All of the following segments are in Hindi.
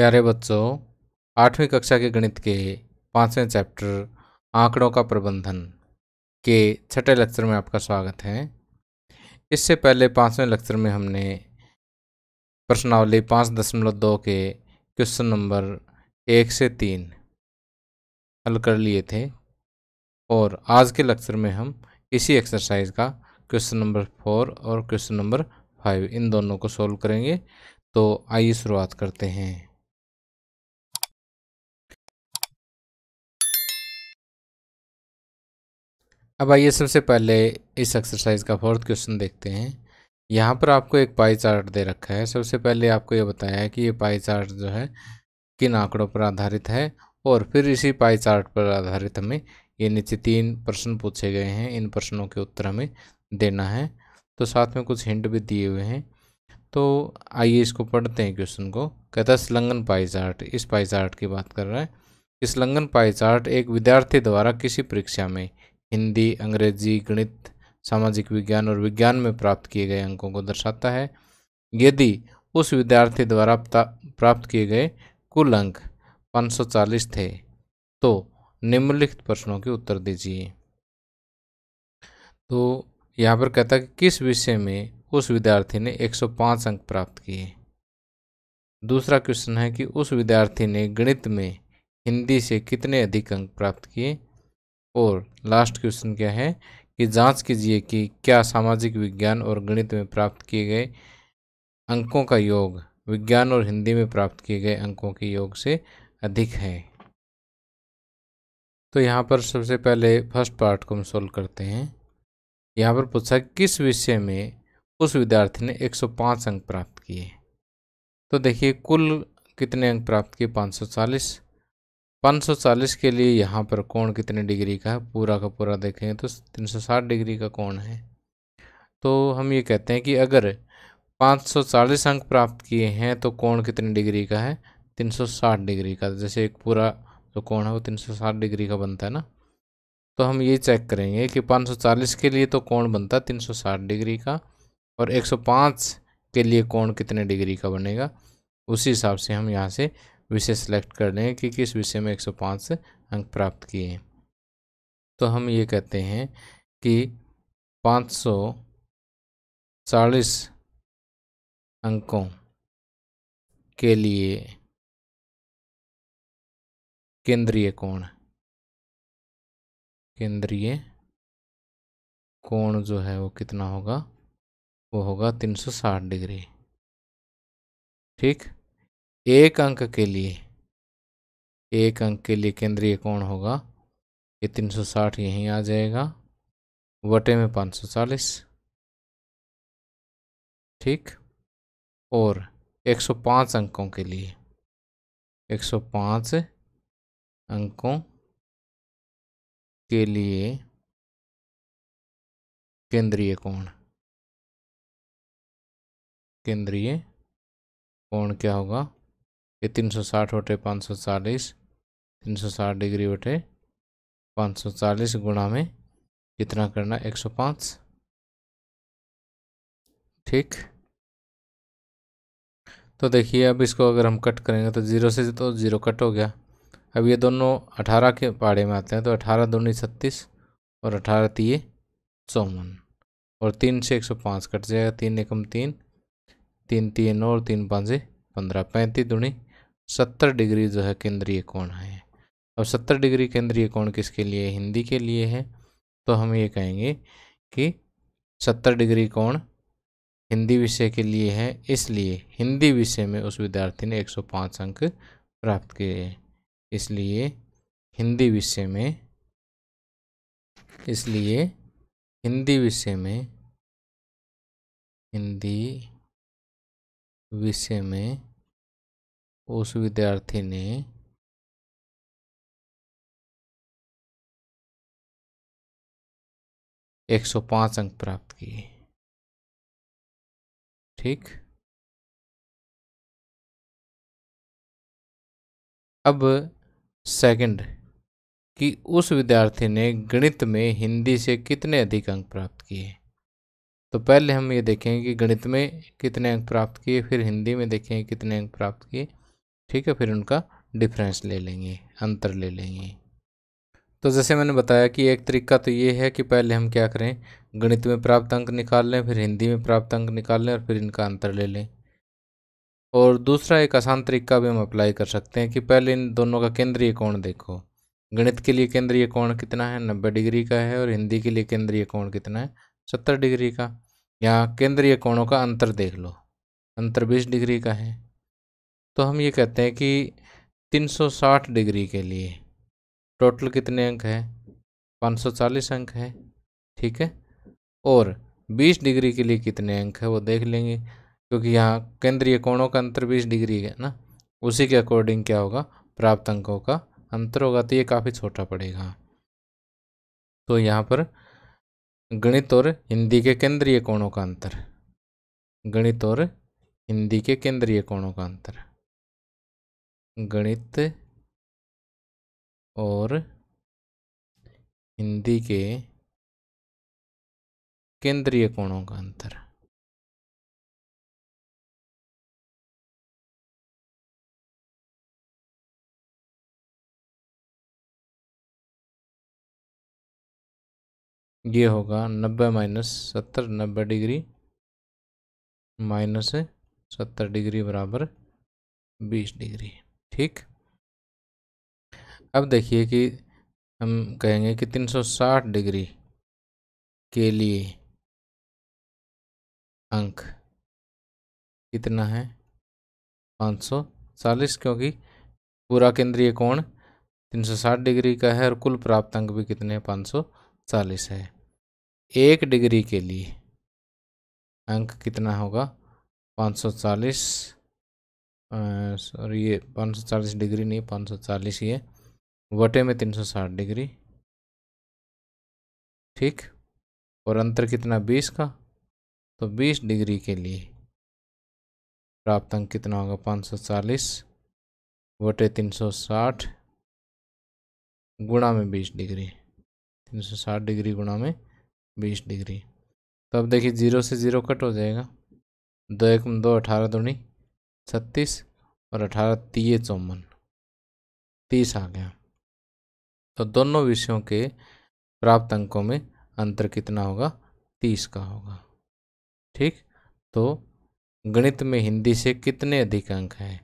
प्यारे बच्चों आठवीं कक्षा के गणित के पाँचवें चैप्टर आंकड़ों का प्रबंधन के छठे लेक्चर में आपका स्वागत है इससे पहले पाँचवें लेक्चर में हमने प्रश्नावली पाँच दशमलव दो के क्वेश्चन नंबर एक से तीन हल कर लिए थे और आज के लेक्चर में हम इसी एक्सरसाइज का क्वेश्चन नंबर फोर और क्वेश्चन नंबर फाइव इन दोनों को सॉल्व करेंगे तो आइए शुरुआत करते हैं अब आइए सबसे पहले इस एक्सरसाइज का फोर्थ क्वेश्चन देखते हैं यहाँ पर आपको एक पाई चार्ट दे रखा है सबसे पहले आपको ये बताया है कि ये पाई चार्ट जो है किन आंकड़ों पर आधारित है और फिर इसी पाई चार्ट पर आधारित हमें ये नीचे तीन प्रश्न पूछे गए हैं इन प्रश्नों के उत्तर हमें देना है तो साथ में कुछ हिंट भी दिए हुए हैं तो आइए इसको पढ़ते हैं क्वेश्चन को कहता है स्लंगन पाई चार्ट इस पाई चार्ट की बात कर रहा है स्लंगन पाई चार्ट एक विद्यार्थी द्वारा किसी परीक्षा में हिंदी अंग्रेजी गणित सामाजिक विज्ञान और विज्ञान में प्राप्त किए गए अंकों को दर्शाता है यदि उस विद्यार्थी द्वारा प्राप्त किए गए कुल अंक 540 थे तो निम्नलिखित प्रश्नों के उत्तर दीजिए तो यहाँ पर कहता है कि किस विषय में उस विद्यार्थी ने 105 अंक प्राप्त किए दूसरा क्वेश्चन है कि उस विद्यार्थी ने गणित में हिंदी से कितने अधिक अंक प्राप्त किए और लास्ट क्वेश्चन क्या है कि जांच कीजिए कि क्या सामाजिक विज्ञान और गणित में प्राप्त किए गए अंकों का योग विज्ञान और हिंदी में प्राप्त किए गए अंकों के योग से अधिक है तो यहाँ पर सबसे पहले फर्स्ट पार्ट को हम सोल्व करते हैं यहाँ पर पूछा किस विषय में उस विद्यार्थी ने 105 अंक प्राप्त किए तो देखिए कुल कितने अंक प्राप्त किए 540 540 के लिए यहाँ पर कोण कितने डिग्री का है पूरा का पूरा देखें तो 360 डिग्री का कोण है तो हम ये कहते हैं कि अगर 540 अंक प्राप्त किए हैं तो कोण कितने डिग्री का है 360 डिग्री का जैसे एक पूरा जो कोण है वो 360 डिग्री का बनता है ना तो हम ये चेक करेंगे कि 540 के लिए तो कोण बनता है 360 डिग्री का और एक के लिए कोण कितने डिग्री का बनेगा उसी हिसाब से हम यहाँ से विषय सेलेक्ट कर लें कि किस विषय में 105 से अंक प्राप्त किए तो हम ये कहते हैं कि पाँच सौ चालीस अंकों के लिए केंद्रीय कोण केंद्रीय कोण जो है वो कितना होगा वो होगा 360 डिग्री ठीक एक अंक के लिए एक अंक के लिए केंद्रीय कोण होगा ये 360 यहीं आ जाएगा वटे में 540 ठीक और 105 अंकों के लिए 105 अंकों के लिए केंद्रीय कोण केंद्रीय कोण क्या होगा ये तीन सौ साठ बटे पाँच सौ चालीस तीन सौ साठ डिग्री बटे पाँच सौ चालीस गुणा में कितना करना एक सौ पाँच ठीक तो देखिए अब इसको अगर हम कट करेंगे तो ज़ीरो से तो ज़ीरो कट हो गया अब ये दोनों अठारह के पहाड़े में आते हैं तो अठारह दूनी छत्तीस और अठारह तीय चौवन और तीन से एक सौ पाँच कट जाएगा तीन एकम तीन तीन तीन नौ और तीन पाँच पंद्रह पैंतीस दुनी सत्तर डिग्री जो है केंद्रीय कोण है अब सत्तर डिग्री केंद्रीय कोण किसके लिए हिंदी के लिए है तो हम ये कहेंगे कि सत्तर डिग्री कोण हिंदी विषय के लिए है इसलिए हिंदी विषय में उस विद्यार्थी ने 105 अंक प्राप्त किए हैं इसलिए हिंदी विषय में इसलिए हिंदी विषय में हिंदी विषय में उस विद्यार्थी ने एक सौ पांच अंक प्राप्त किए ठीक अब सेकंड कि उस विद्यार्थी ने गणित में हिंदी से कितने अधिक अंक प्राप्त किए तो पहले हम ये देखें कि गणित में कितने अंक प्राप्त किए फिर हिंदी में देखें कितने अंक प्राप्त किए ठीक है फिर उनका डिफरेंस ले लेंगे अंतर ले लेंगे तो जैसे मैंने बताया कि एक तरीका तो ये है कि पहले हम क्या करें गणित में प्राप्त अंक निकाल लें फिर हिंदी में प्राप्त अंक निकाल लें और फिर इनका अंतर ले लें और दूसरा एक आसान तरीका भी हम अप्लाई कर सकते हैं कि पहले इन दोनों का केंद्रीय कोण देखो गणित के लिए केंद्रीय कोण कितना है नब्बे डिग्री का है और हिंदी के लिए केंद्रीय कोण कितना है सत्तर डिग्री का यहाँ केंद्रीय कोणों का अंतर देख लो अंतर बीस डिग्री का है तो हम ये कहते हैं कि 360 डिग्री के लिए टोटल कितने अंक हैं 540 अंक हैं ठीक है और 20 डिग्री के लिए कितने अंक हैं वो देख लेंगे क्योंकि यहाँ केंद्रीय कोणों का अंतर 20 डिग्री है ना उसी के अकॉर्डिंग क्या होगा प्राप्त अंकों का अंतर होगा तो ये काफ़ी छोटा पड़ेगा तो यहाँ पर गणित और हिंदी के केंद्रीय कोणों का अंतर गणित और हिंदी के केंद्रीय कोणों का अंतर गणित और हिंदी के केंद्रीय कोणों का अंतर ये होगा नब्बे माइनस सत्तर नब्बे डिग्री माइनस सत्तर डिग्री बराबर बीस डिग्री ठीक अब देखिए कि हम कहेंगे कि 360 डिग्री के लिए अंक कितना है 540 क्योंकि पूरा केंद्रीय कोण 360 डिग्री का है और कुल प्राप्त अंक भी कितने हैं 540 है एक डिग्री के लिए अंक कितना होगा 540 सर ये पाँच सौ चालीस डिग्री नहीं पाँच सौ चालीस ये वटे में तीन सौ साठ डिग्री ठीक और अंतर कितना बीस का तो बीस डिग्री के लिए प्राप्त अंक कितना होगा पाँच सौ चालीस वटे तीन सौ साठ गुणा में बीस डिग्री तीन सौ साठ डिग्री गुणा में बीस डिग्री तो अब देखिए ज़ीरो से ज़ीरो कट हो जाएगा दो एक दो अठारह दूनी छत्तीस और अठारह तीय चौवन तीस आ गया तो दोनों विषयों के प्राप्त अंकों में अंतर कितना होगा तीस का होगा ठीक तो गणित में हिंदी से कितने अधिक अंक हैं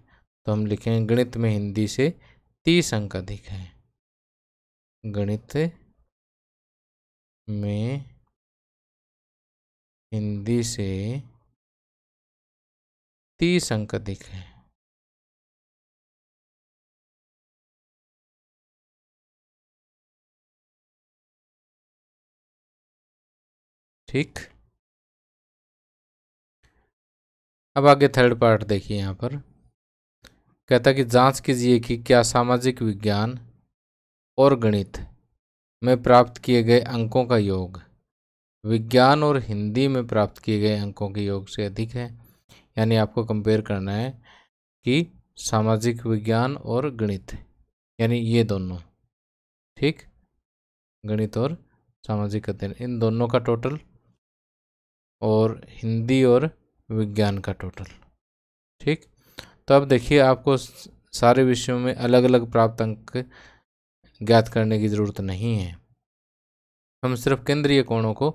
तो हम लिखेंगे गणित में हिंदी से तीस अंक अधिक हैं गणित में हिंदी से तीस अंक दिखे ठीक अब आगे थर्ड पार्ट देखिए यहाँ पर कहता कि जांच कीजिए कि क्या सामाजिक विज्ञान और गणित में प्राप्त किए गए अंकों का योग विज्ञान और हिंदी में प्राप्त किए गए अंकों के योग से अधिक है यानी आपको कंपेयर करना है कि सामाजिक विज्ञान और गणित यानी ये दोनों ठीक गणित और सामाजिक अध्ययन इन दोनों का टोटल और हिंदी और विज्ञान का टोटल ठीक तो अब देखिए आपको सारे विषयों में अलग अलग प्राप्त अंक ज्ञात करने की ज़रूरत नहीं है हम सिर्फ केंद्रीय कोणों को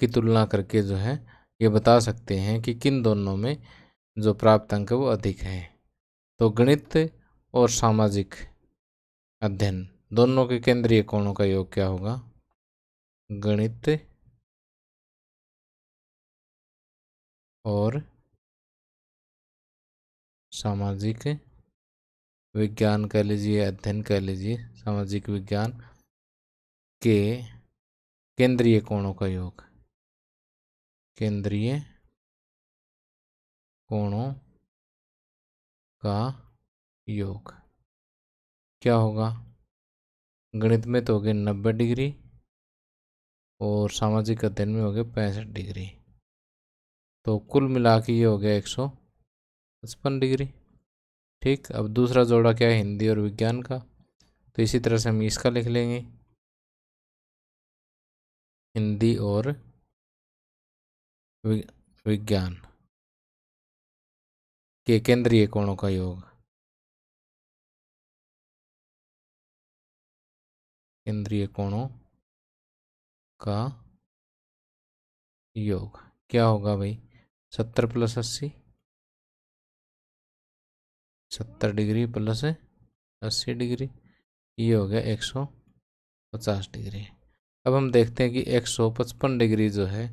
की तुलना करके जो है ये बता सकते हैं कि किन दोनों में जो प्राप्त अंक वो अधिक है तो गणित और सामाजिक अध्ययन दोनों के केंद्रीय कोणों का योग क्या होगा गणित और सामाजिक विज्ञान कह लीजिए अध्ययन कह लीजिए सामाजिक विज्ञान के केंद्रीय कोणों का योग केंद्रीय कोणों का योग क्या होगा गणित में तो हो गए नब्बे डिग्री और सामाजिक अध्ययन में हो गए पैंसठ डिग्री तो कुल मिला के ये हो गया एक सौ पचपन डिग्री ठीक अब दूसरा जोड़ा क्या है हिंदी और विज्ञान का तो इसी तरह से हम इसका लिख लेंगे हिंदी और विज्ञान के केंद्रीय कोणों का योग केंद्रीय कोणों का योग क्या होगा भाई सत्तर प्लस अस्सी सत्तर डिग्री प्लस अस्सी डिग्री ये हो गया एक सौ पचास डिग्री अब हम देखते हैं कि एक सौ पचपन डिग्री जो है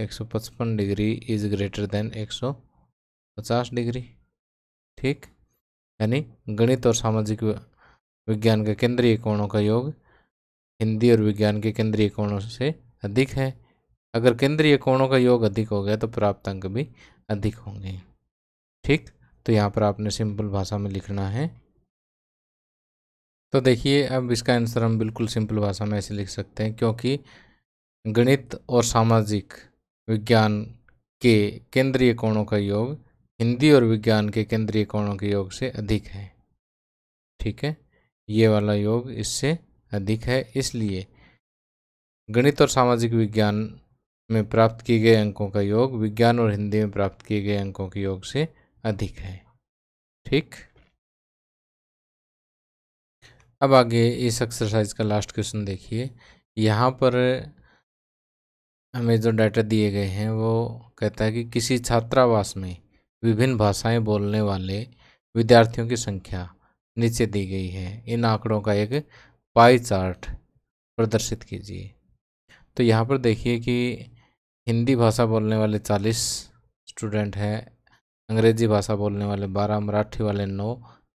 155 degree is greater than 150 degree ठीक यानी गणित और सामाजिक विज्ञान के केंद्रीय कोणों का योग हिंदी और विज्ञान के केंद्रीय कोणों से अधिक है अगर केंद्रीय कोणों का योग अधिक हो गया तो प्राप्त अंक भी अधिक होंगे ठीक तो यहाँ पर आपने सिंपल भाषा में लिखना है तो देखिए अब इसका आंसर हम बिल्कुल सिंपल भाषा में ऐसे लिख सकते हैं क्योंकि गणित और सामाजिक विज्ञान के केंद्रीय कोणों का योग हिंदी और विज्ञान के केंद्रीय कोणों के योग से अधिक है ठीक है ये वाला योग इससे अधिक है इसलिए गणित और सामाजिक विज्ञान में प्राप्त किए गए अंकों का योग विज्ञान और हिंदी में प्राप्त किए गए अंकों के योग से अधिक है ठीक अब आगे इस एक्सरसाइज का लास्ट क्वेश्चन देखिए यहाँ पर हमें जो डाटा दिए गए हैं वो कहता है कि किसी छात्रावास में विभिन्न भाषाएं बोलने वाले विद्यार्थियों की संख्या नीचे दी गई है इन आंकड़ों का एक पाई चार्ट प्रदर्शित कीजिए तो यहाँ पर देखिए कि हिंदी भाषा बोलने वाले चालीस स्टूडेंट हैं अंग्रेजी भाषा बोलने वाले बारह मराठी वाले नौ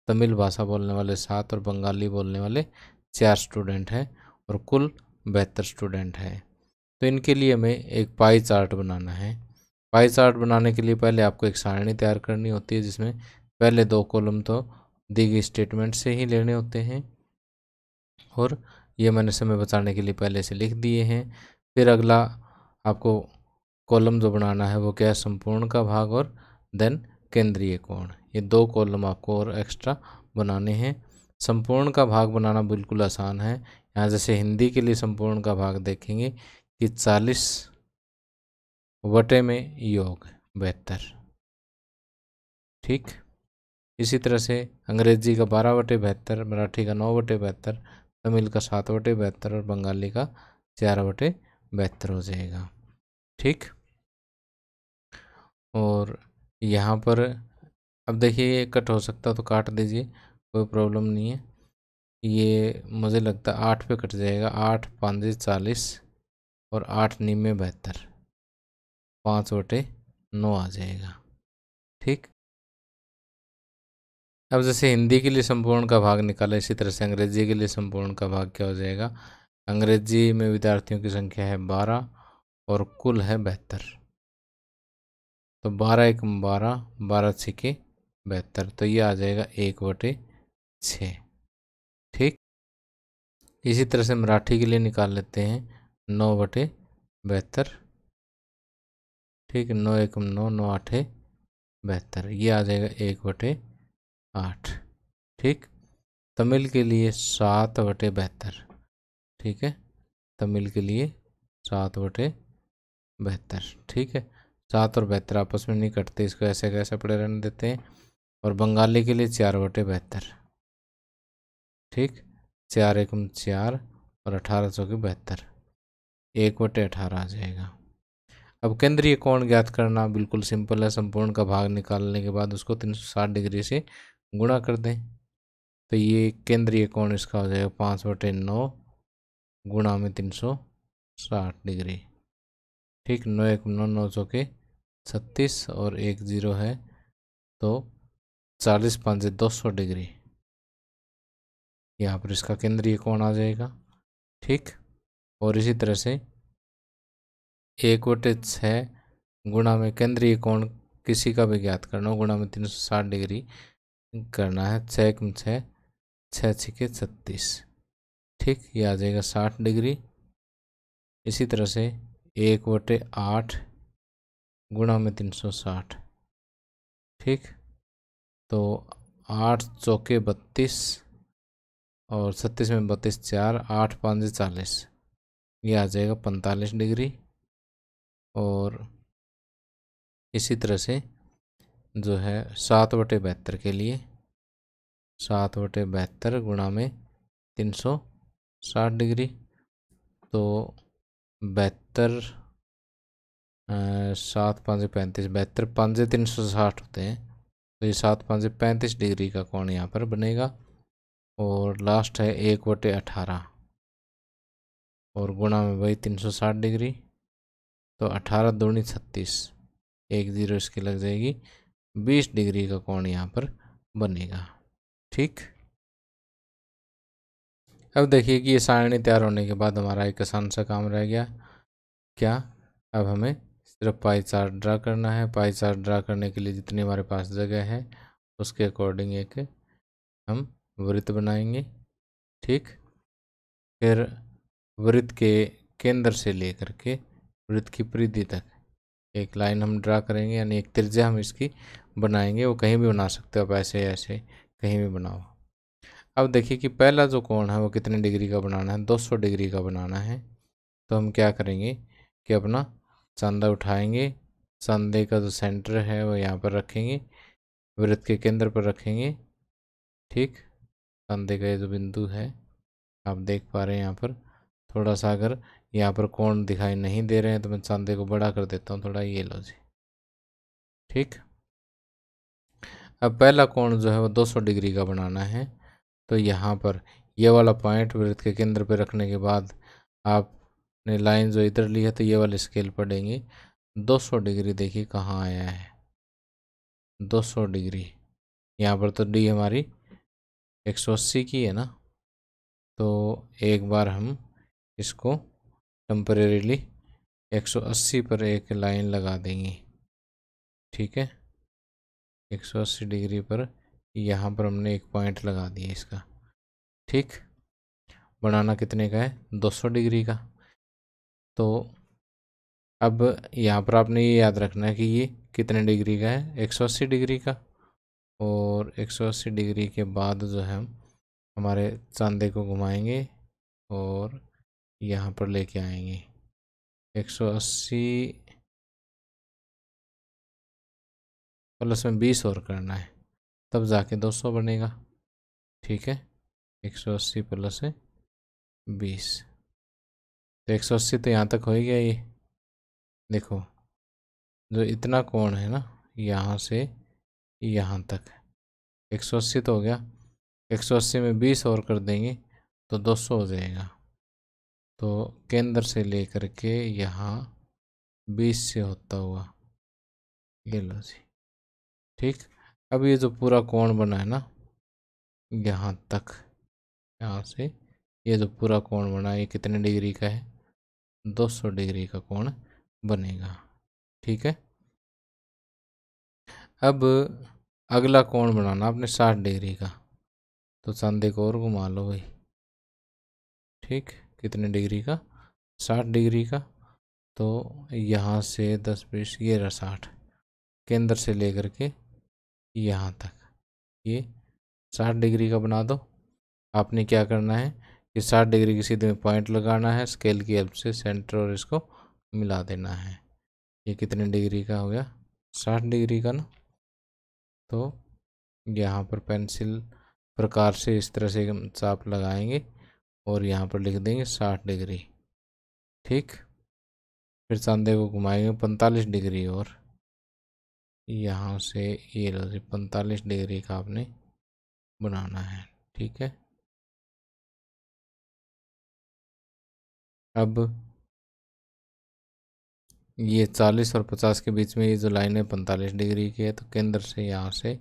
तमिल भाषा बोलने वाले सात और बंगाली बोलने वाले चार स्टूडेंट हैं और कुल बहत्तर स्टूडेंट हैं तो इनके लिए हमें एक पाई चार्ट बनाना है पाई चार्ट बनाने के लिए पहले आपको एक सारणी तैयार करनी होती है जिसमें पहले दो कॉलम तो दी गई स्टेटमेंट से ही लेने होते हैं और ये मैंने समय बचाने के लिए पहले से लिख दिए हैं फिर अगला आपको कॉलम जो बनाना है वो क्या है संपूर्ण का भाग और देन केंद्रीय कोण ये दो कॉलम आपको और एक्स्ट्रा बनाने हैं संपूर्ण का भाग बनाना बिल्कुल आसान है यहाँ जैसे हिंदी के लिए संपूर्ण का भाग देखेंगे कि चालीस वटे में योग बेहतर ठीक इसी तरह से अंग्रेजी का बारह बटे बेहतर मराठी का नौ बटे बेहतर तमिल का सात बटे बेहतर और बंगाली का चार बटे बेहतर हो जाएगा ठीक और यहाँ पर अब देखिए ये कट हो सकता तो काट दीजिए कोई प्रॉब्लम नहीं है ये मुझे लगता है आठ पे कट जाएगा आठ पाँच चालीस और आठ निम्मे बहत्तर पाँच वोटे नौ आ जाएगा ठीक अब जैसे हिंदी के लिए संपूर्ण का भाग निकाला इसी तरह से अंग्रेजी के लिए संपूर्ण का भाग क्या हो जाएगा अंग्रेजी में विद्यार्थियों की संख्या है बारह और कुल है बहत्तर तो बारह एक बारह बारह छिके बहत्तर तो ये आ जाएगा एक वटे छः ठीक इसी तरह से मराठी के लिए निकाल लेते हैं नौ बटे बहत्तर ठीक है नौ एकम नौ नौ आठे बहत्तर ये आ जाएगा एक बटे आठ ठीक तमिल के लिए सात बटे बहत्तर ठीक है तमिल के लिए सात बटे बहत्तर ठीक है सात और बहत्तर आपस में नहीं कटते इसको ऐसे कैसे पड़े रहने देते हैं और बंगाली के लिए चार बटे बहत्तर ठीक चार एकम चार और अठारह सौ के बहत्तर एक बटे अठारह आ जाएगा अब केंद्रीय कोण ज्ञात करना बिल्कुल सिंपल है संपूर्ण का भाग निकालने के बाद उसको तीन सौ साठ डिग्री से गुणा कर दें तो ये केंद्रीय कोण इसका हो जाएगा पाँच बटे नौ गुणा में तीन सौ साठ डिग्री ठीक नौ एक नौ नौ सौ के छत्तीस और एक ज़ीरो है तो चालीस पाँच दो सौ डिग्री यहाँ पर इसका केंद्रीय कोण आ जाएगा ठीक और इसी तरह से एक वटे छः गुणा में केंद्रीय कोण किसी का भी ज्ञात करना हो गुणा में तीन सौ साठ डिग्री करना है छः में छः छः छिके छत्तीस ठीक ये आ जाएगा साठ डिग्री इसी तरह से एक वटे आठ गुणा में तीन सौ साठ ठीक तो आठ चौके बत्तीस और छत्तीस में बत्तीस चार आठ पाँच चालीस ये आ जाएगा पैंतालीस डिग्री और इसी तरह से जो है सात बटे बहत्तर के लिए सात बटे बहत्तर गुणा में तीन सौ साठ डिग्री तो बहत्तर सात पाँच पैंतीस बहत्तर पाँच तीन सौ साठ होते हैं तो ये सात पाँच पैंतीस डिग्री का कोण यहाँ पर बनेगा और लास्ट है एक बटे अठारह और गुणा में वही तीन सौ साठ डिग्री तो अठारह दूनी छत्तीस एक जीरो इसकी लग जाएगी बीस डिग्री का कोण यहाँ पर बनेगा ठीक अब देखिए कि ये सारणी तैयार होने के बाद हमारा एक आसान सा काम रह गया क्या अब हमें सिर्फ पाई चार्ट ड्रा करना है पाई चार्ट ड्रा करने के लिए जितनी हमारे पास जगह है उसके अकॉर्डिंग एक हम वृत्त बनाएंगे ठीक फिर वृत्त के केंद्र से लेकर के वृत्त की परिधि तक एक लाइन हम ड्रा करेंगे यानी एक त्रिज्या हम इसकी बनाएंगे वो कहीं भी बना सकते हो आप ऐसे ऐसे कहीं भी बनाओ अब देखिए कि पहला जो कोण है वो कितने डिग्री का बनाना है 200 डिग्री का बनाना है तो हम क्या करेंगे कि अपना चंदा उठाएंगे चंदे का जो सेंटर है वो यहाँ पर रखेंगे वृत्त के केंद्र पर रखेंगे ठीक चंदे का ये जो बिंदु है आप देख पा रहे हैं यहाँ पर थोड़ा सा अगर यहाँ पर कोण दिखाई नहीं दे रहे हैं तो मैं चांदे को बड़ा कर देता हूँ थोड़ा ये लो जी ठीक अब पहला कोण जो है वो 200 डिग्री का बनाना है तो यहाँ पर ये वाला पॉइंट वृत्त के केंद्र पर रखने के बाद आपने लाइन जो इधर ली है तो ये वाले स्केल पड़ेंगी 200 डिग्री देखिए कहाँ आया है 200 डिग्री यहाँ पर तो डी हमारी 180 की है ना तो एक बार हम इसको टम्परेली 180 पर एक लाइन लगा देंगे ठीक है 180 डिग्री पर यहाँ पर हमने एक पॉइंट लगा दिया इसका ठीक बनाना कितने का है 200 डिग्री का तो अब यहाँ पर आपने ये याद रखना है कि ये कितने डिग्री का है 180 डिग्री का और 180 डिग्री के बाद जो है हम हमारे चांदे को घुमाएंगे और यहाँ पर लेके आएंगे 180 प्लस में 20 और करना है तब जाके 200 बनेगा ठीक है 180 प्लस है बीस तो अस्सी तो यहाँ तक हो गया ये देखो जो इतना कोण है ना यहाँ से यहाँ तक 180 तो हो गया 180 में 20 और कर देंगे तो 200 हो जाएगा तो केंद्र से लेकर के यहाँ बीस से होता हुआ ये लो जी ठीक अब ये जो पूरा कोण बना है ना यहाँ तक यहाँ से ये जो पूरा कोण बना है ये कितने डिग्री का है 200 डिग्री का कोण बनेगा ठीक है अब अगला कोण बनाना आपने 60 डिग्री का तो चांदे को और घुमा लो भाई ठीक है कितने डिग्री का साठ डिग्री का तो यहाँ से दस बीस ये रहा साठ केंद्र से लेकर के यहाँ तक ये साठ डिग्री का बना दो आपने क्या करना है कि साठ डिग्री के सीधे में पॉइंट लगाना है स्केल की हेल्प से सेंटर और इसको मिला देना है ये कितने डिग्री का हो गया साठ डिग्री का ना तो यहाँ पर पेंसिल प्रकार से इस तरह से हम चाप लगाएंगे और यहाँ पर लिख देंगे साठ डिग्री ठीक फिर चांदे को घुमाएंगे पैंतालीस डिग्री और यहाँ से ये पैंतालीस डिग्री का आपने बनाना है ठीक है अब ये चालीस और पचास के बीच में ये जो लाइन है पैंतालीस डिग्री की है तो केंद्र से यहाँ से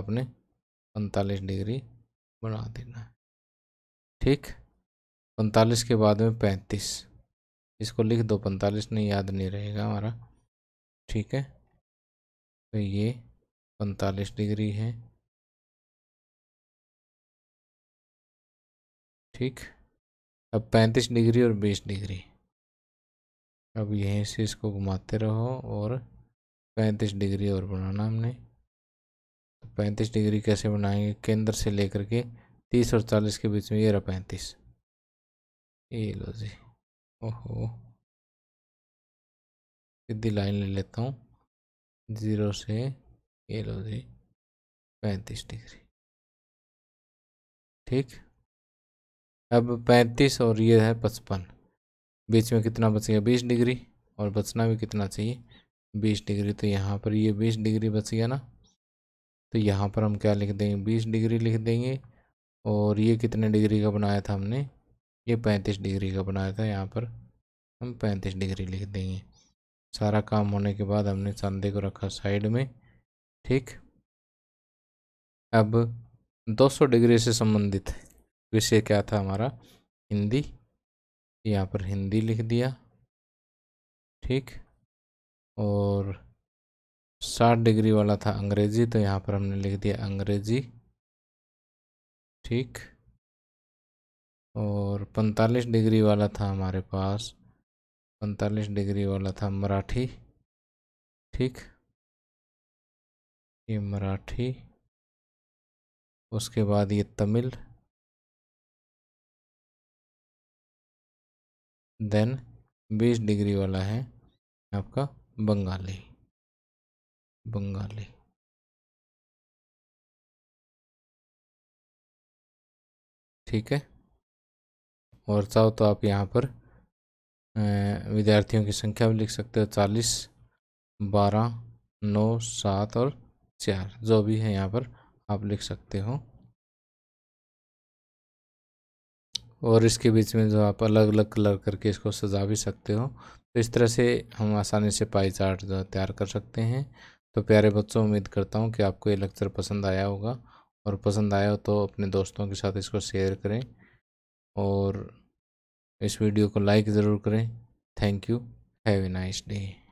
आपने पैंतालीस डिग्री बना देना है ठीक पैंतालीस के बाद में पैंतीस इसको लिख दो पैंतालीस नहीं याद नहीं रहेगा हमारा ठीक है तो ये पैंतालीस डिग्री है ठीक अब पैंतीस डिग्री और बीस डिग्री अब यहीं से इसको घुमाते रहो और पैंतीस डिग्री और बनाना हमने तो पैंतीस डिग्री कैसे बनाएंगे केंद्र से लेकर के तीस और चालीस के बीच में ये रहा पैंतीस ये लो जी ओहो सीधी लाइन ले लेता हूँ ज़ीरो से ये लो जी पैंतीस डिग्री ठीक अब पैंतीस और ये है पचपन बीच में कितना बचेगा बीस डिग्री और बचना भी कितना चाहिए बीस डिग्री तो यहाँ पर ये बीस डिग्री बच गया ना तो यहाँ पर हम क्या लिख देंगे बीस डिग्री लिख देंगे और ये कितने डिग्री का बनाया था हमने ये पैंतीस डिग्री का बनाया था यहाँ पर हम पैंतीस डिग्री लिख देंगे सारा काम होने के बाद हमने संधे को रखा साइड में ठीक अब 200 डिग्री से संबंधित विषय क्या था हमारा हिंदी यहाँ पर हिंदी लिख दिया ठीक और 60 डिग्री वाला था अंग्रेजी तो यहाँ पर हमने लिख दिया अंग्रेजी ठीक और पैंतालीस डिग्री वाला था हमारे पास पैंतालीस डिग्री वाला था मराठी ठीक ये मराठी उसके बाद ये तमिल देन बीस डिग्री वाला है आपका बंगाली बंगाली ठीक है और चाहो तो आप यहाँ पर विद्यार्थियों की संख्या भी लिख सकते हो चालीस बारह नौ सात और चार जो भी है यहाँ पर आप लिख सकते हो और इसके बीच में जो आप अलग अलग कलर करके इसको सजा भी सकते हो तो इस तरह से हम आसानी से पाई चार्ट जो तैयार कर सकते हैं तो प्यारे बच्चों उम्मीद करता हूँ कि आपको ये लेक्चर पसंद आया होगा और पसंद आया हो तो अपने दोस्तों के साथ इसको शेयर करें और इस वीडियो को लाइक ज़रूर करें thank you have a nice day